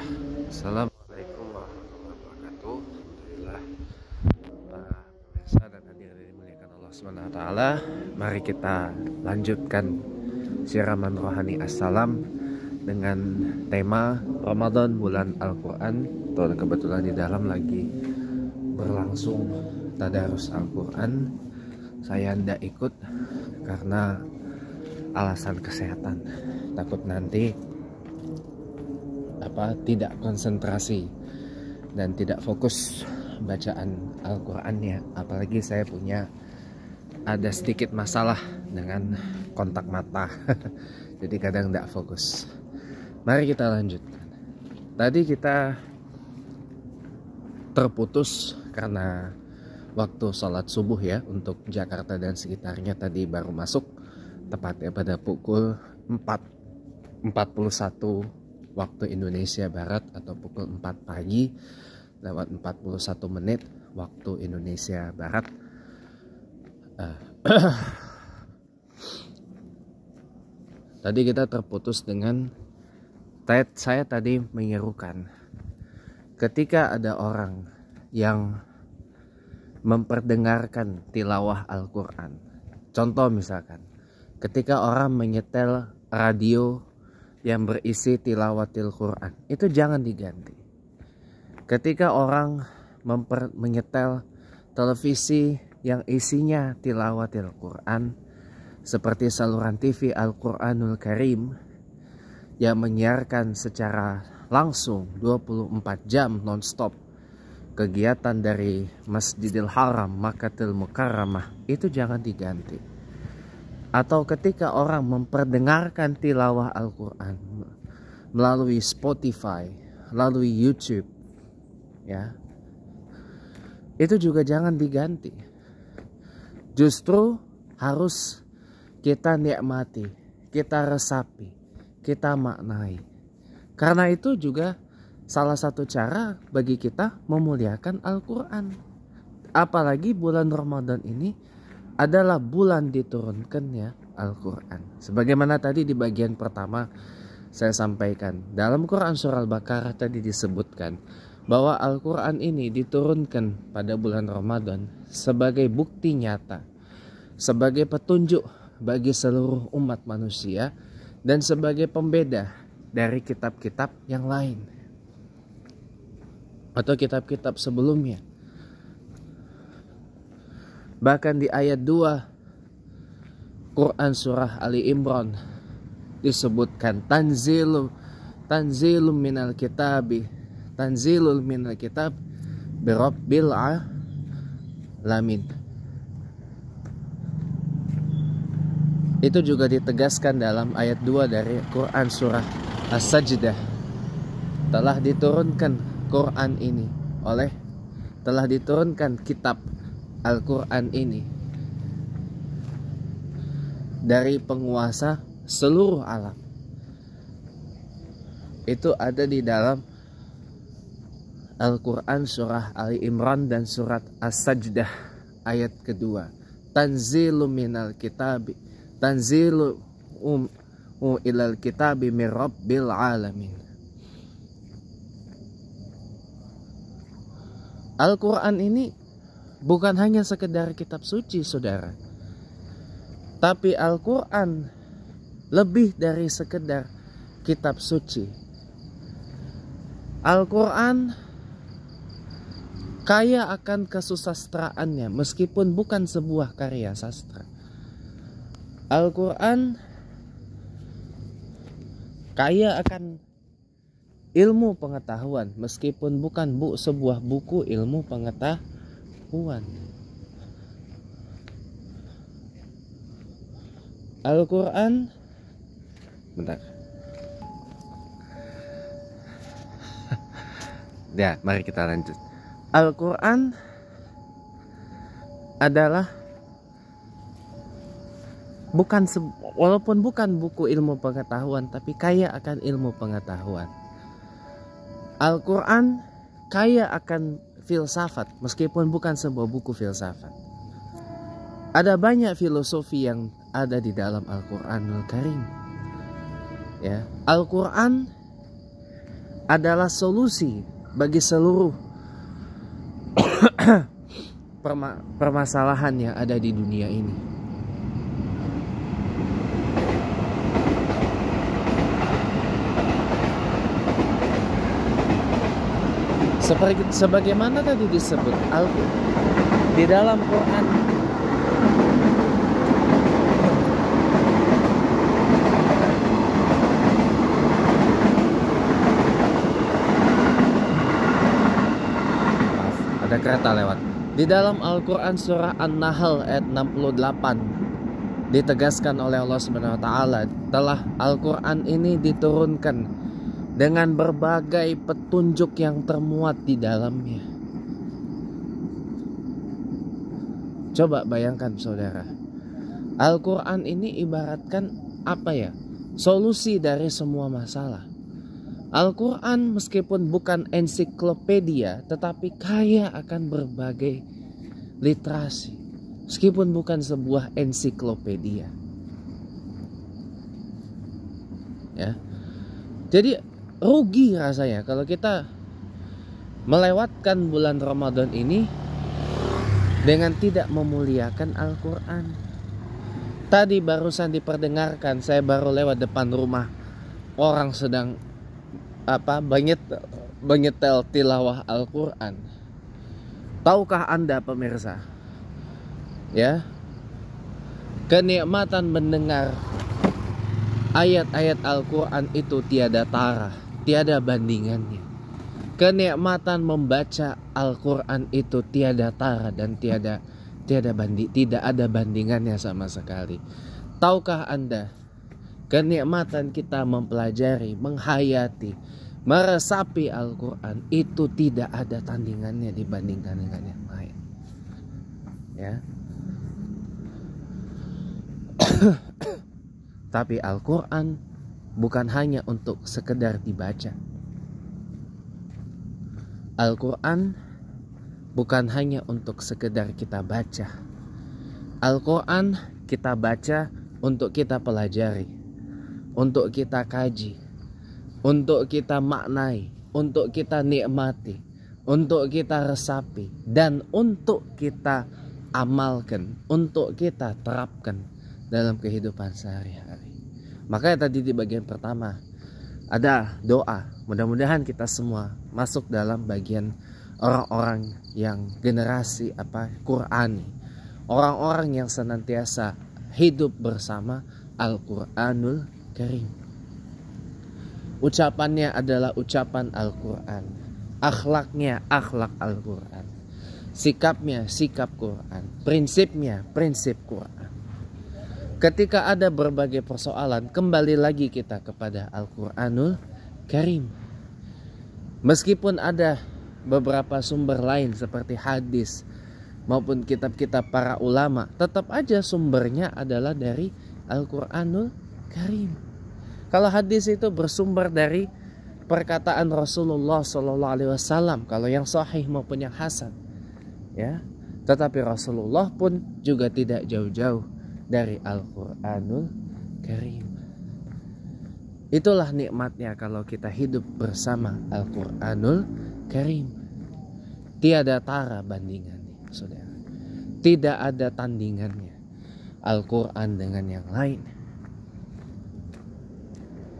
Assalamualaikum warahmatullahi wabarakatuh Alhamdulillah para pemirsa dan hadirin dimuliakan Allah SWT Mari kita lanjutkan siraman rohani assalam dengan tema Ramadan bulan Al-Quran Tuh kebetulan di dalam lagi berlangsung tadarus Al-Quran saya tidak ikut karena alasan kesehatan takut nanti apa tidak konsentrasi dan tidak fokus bacaan Al-Qur'annya apalagi saya punya ada sedikit masalah dengan kontak mata jadi kadang tidak fokus mari kita lanjut tadi kita terputus karena waktu sholat subuh ya untuk Jakarta dan sekitarnya tadi baru masuk tepatnya pada pukul 4 41 waktu Indonesia Barat atau pukul 4 pagi lewat 41 menit waktu Indonesia Barat. Eh, tadi kita terputus dengan saya tadi menyerukan ketika ada orang yang memperdengarkan tilawah Al-Quran. Contoh misalkan, ketika orang menyetel radio yang berisi tilawatil Quran itu jangan diganti. Ketika orang memper, menyetel televisi yang isinya tilawatil Quran seperti saluran TV Al-Quranul Karim yang menyiarkan secara langsung 24 jam nonstop kegiatan dari Masjidil Haram, Makatil Mukarramah itu jangan diganti atau ketika orang memperdengarkan tilawah Al-Qur'an melalui Spotify, melalui YouTube ya. Itu juga jangan diganti. Justru harus kita nikmati, kita resapi, kita maknai. Karena itu juga salah satu cara bagi kita memuliakan Al-Qur'an. Apalagi bulan Ramadan ini adalah bulan diturunkannya Al-Quran. Sebagaimana tadi di bagian pertama saya sampaikan, dalam Quran Surah Al-Baqarah tadi disebutkan bahwa Al-Quran ini diturunkan pada bulan Ramadan sebagai bukti nyata, sebagai petunjuk bagi seluruh umat manusia, dan sebagai pembeda dari kitab-kitab yang lain atau kitab-kitab sebelumnya. Bahkan di ayat 2 Quran surah Ali Imran disebutkan tanzilum tanzilum minal kitabi tanzilul minal kitab birabbil lamin Itu juga ditegaskan dalam ayat 2 dari Quran surah As-Sajdah. Telah diturunkan Quran ini oleh telah diturunkan kitab Al-Quran ini dari penguasa seluruh alam itu ada di dalam Al-Quran surah Ali Imran dan surat As-Sajdah ayat kedua Tanzilu minal kitabi Tanzilu um, um ilal kitabi min rabbil alamin Al-Quran ini bukan hanya sekedar kitab suci saudara tapi Al-Quran lebih dari sekedar kitab suci Al-Quran kaya akan kesusastraannya meskipun bukan sebuah karya sastra Al-Quran kaya akan ilmu pengetahuan meskipun bukan bu sebuah buku ilmu pengetahuan perempuan Al-Quran bentar ya mari kita lanjut Al-Quran adalah bukan walaupun bukan buku ilmu pengetahuan tapi kaya akan ilmu pengetahuan Al-Quran kaya akan filsafat, meskipun bukan sebuah buku filsafat. Ada banyak filosofi yang ada di dalam Al-Qur'anul Karim. Ya, Al-Qur'an adalah solusi bagi seluruh permasalahan yang ada di dunia ini. Seperti sebagaimana tadi disebut al di dalam Quran Maaf, ada kereta lewat. Di dalam Al-Qur'an surah An-Nahl ayat 68 ditegaskan oleh Allah Subhanahu wa taala telah Al-Qur'an ini diturunkan dengan berbagai petunjuk yang termuat di dalamnya. Coba bayangkan saudara, Al-Quran ini ibaratkan apa ya? Solusi dari semua masalah. Al-Quran meskipun bukan ensiklopedia tetapi kaya akan berbagai literasi. Meskipun bukan sebuah ensiklopedia. Ya. Jadi rugi rasanya kalau kita melewatkan bulan Ramadan ini dengan tidak memuliakan Al-Quran. Tadi barusan diperdengarkan, saya baru lewat depan rumah orang sedang apa banyak menyetel tilawah Al-Quran. Tahukah Anda pemirsa? Ya. Kenikmatan mendengar ayat-ayat Al-Quran itu tiada tarah tiada bandingannya. Kenikmatan membaca Al-Qur'an itu tiada tara dan tiada tiada bandi tidak ada bandingannya sama sekali. Tahukah Anda kenikmatan kita mempelajari, menghayati, meresapi Al-Qur'an itu tidak ada tandingannya dibandingkan dengan yang lain. Ya. Tapi Al-Qur'an bukan hanya untuk sekedar dibaca. Al-Quran bukan hanya untuk sekedar kita baca. Al-Quran kita baca untuk kita pelajari, untuk kita kaji, untuk kita maknai, untuk kita nikmati, untuk kita resapi, dan untuk kita amalkan, untuk kita terapkan dalam kehidupan sehari-hari. Makanya tadi di bagian pertama ada doa. Mudah-mudahan kita semua masuk dalam bagian orang-orang yang generasi apa Qurani. Orang-orang yang senantiasa hidup bersama Al-Qur'anul Karim. Ucapannya adalah ucapan Al-Qur'an. Akhlaknya akhlak Al-Qur'an. Sikapnya sikap Qur'an. Prinsipnya prinsip Qur'an. Ketika ada berbagai persoalan, kembali lagi kita kepada Al-Quranul Karim. Meskipun ada beberapa sumber lain seperti hadis maupun kitab-kitab para ulama, tetap aja sumbernya adalah dari Al-Quranul Karim. Kalau hadis itu bersumber dari perkataan Rasulullah SAW, kalau yang sahih maupun yang hasan, ya. Tetapi Rasulullah pun juga tidak jauh-jauh dari Al-Quranul Karim. Itulah nikmatnya kalau kita hidup bersama Al-Quranul Karim. Tiada tara bandingannya, saudara. Tidak ada tandingannya Al-Quran dengan yang lain.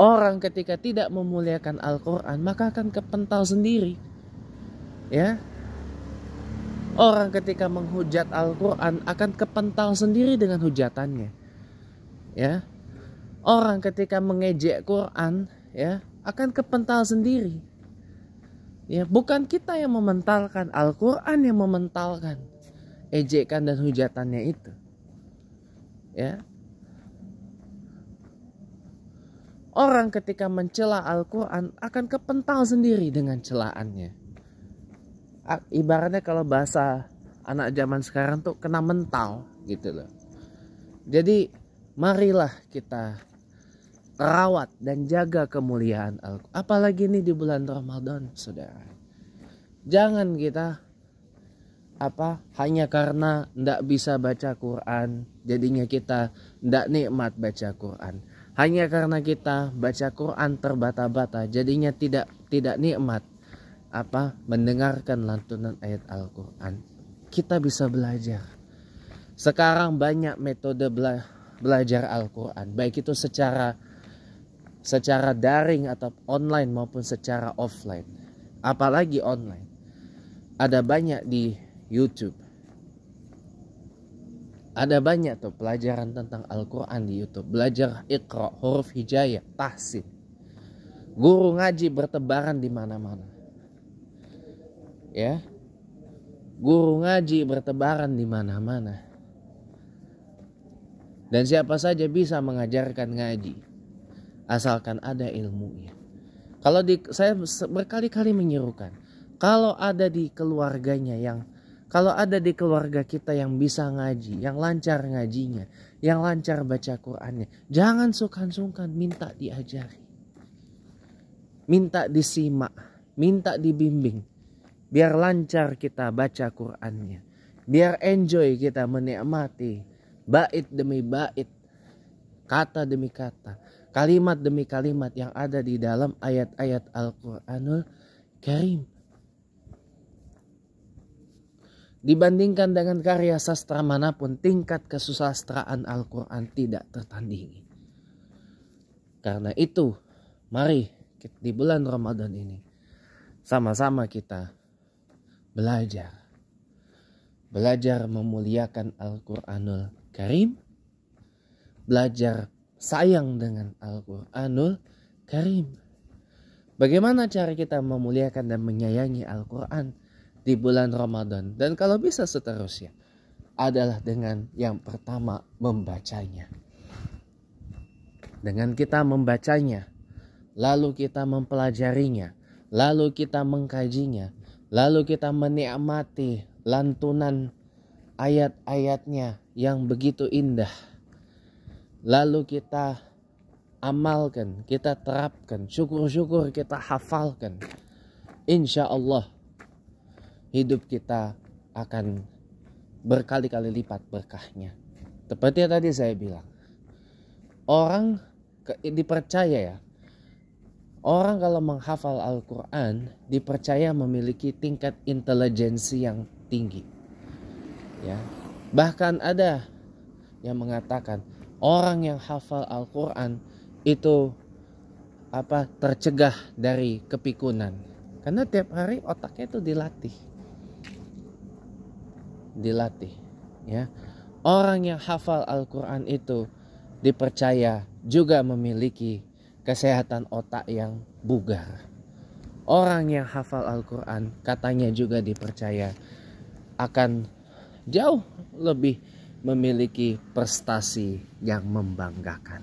Orang ketika tidak memuliakan Al-Quran maka akan kepental sendiri. Ya, Orang ketika menghujat Al-Quran akan kepental sendiri dengan hujatannya. Ya, orang ketika mengejek Quran ya akan kepental sendiri. Ya, bukan kita yang mementalkan, Al-Quran yang mementalkan ejekan dan hujatannya itu. Ya, Orang ketika mencela Al-Quran akan kepental sendiri dengan celaannya ibaratnya kalau bahasa anak zaman sekarang tuh kena mental gitu loh. Jadi marilah kita rawat dan jaga kemuliaan Al-Quran. Apalagi ini di bulan Ramadan, saudara. Jangan kita apa hanya karena ndak bisa baca Quran jadinya kita ndak nikmat baca Quran hanya karena kita baca Quran terbata-bata jadinya tidak tidak nikmat apa mendengarkan lantunan ayat Al-Qur'an, kita bisa belajar. Sekarang banyak metode bela belajar Al-Qur'an, baik itu secara secara daring atau online maupun secara offline. Apalagi online. Ada banyak di YouTube. Ada banyak tuh pelajaran tentang Al-Quran di Youtube. Belajar Iqra, huruf hijaya, tahsin. Guru ngaji bertebaran di mana-mana ya guru ngaji bertebaran di mana-mana dan siapa saja bisa mengajarkan ngaji asalkan ada ilmunya kalau di saya berkali-kali menyerukan kalau ada di keluarganya yang kalau ada di keluarga kita yang bisa ngaji, yang lancar ngajinya, yang lancar baca Qur'annya, jangan sungkan-sungkan minta diajari. Minta disimak, minta dibimbing, Biar lancar kita baca Qur'annya. Biar enjoy kita menikmati bait demi bait, kata demi kata, kalimat demi kalimat yang ada di dalam ayat-ayat Al-Qur'anul Karim. Dibandingkan dengan karya sastra manapun, tingkat kesusastraan Al-Quran tidak tertandingi. Karena itu, mari di bulan Ramadan ini sama-sama kita belajar. Belajar memuliakan Al-Quranul Karim. Belajar sayang dengan Al-Quranul Karim. Bagaimana cara kita memuliakan dan menyayangi Al-Quran di bulan Ramadan? Dan kalau bisa seterusnya adalah dengan yang pertama membacanya. Dengan kita membacanya, lalu kita mempelajarinya, lalu kita mengkajinya, Lalu kita menikmati lantunan ayat-ayatnya yang begitu indah. Lalu kita amalkan, kita terapkan, syukur-syukur kita hafalkan. Insya Allah hidup kita akan berkali-kali lipat berkahnya. Seperti yang tadi saya bilang, orang dipercaya ya Orang kalau menghafal Al-Quran dipercaya memiliki tingkat intelijensi yang tinggi. Ya. Bahkan ada yang mengatakan orang yang hafal Al-Quran itu apa tercegah dari kepikunan. Karena tiap hari otaknya itu dilatih. Dilatih, ya. Orang yang hafal Al-Qur'an itu dipercaya juga memiliki kesehatan otak yang bugar. Orang yang hafal Al-Quran katanya juga dipercaya akan jauh lebih memiliki prestasi yang membanggakan.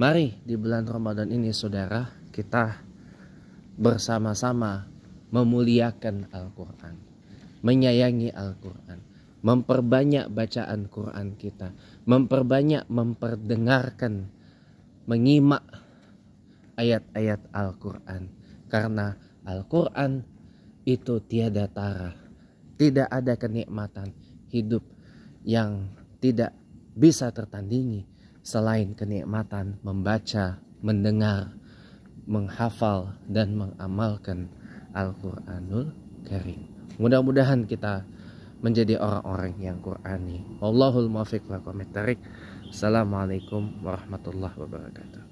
Mari di bulan Ramadan ini saudara kita bersama-sama memuliakan Al-Quran. Menyayangi Al-Quran memperbanyak bacaan Quran kita, memperbanyak memperdengarkan, mengimak ayat-ayat Al-Quran. Karena Al-Quran itu tiada tara, tidak ada kenikmatan hidup yang tidak bisa tertandingi selain kenikmatan membaca, mendengar, menghafal, dan mengamalkan Al-Quranul Karim. Mudah-mudahan kita menjadi orang-orang yang Qurani. Wallahul muwaffiq lakum Assalamualaikum warahmatullahi wabarakatuh.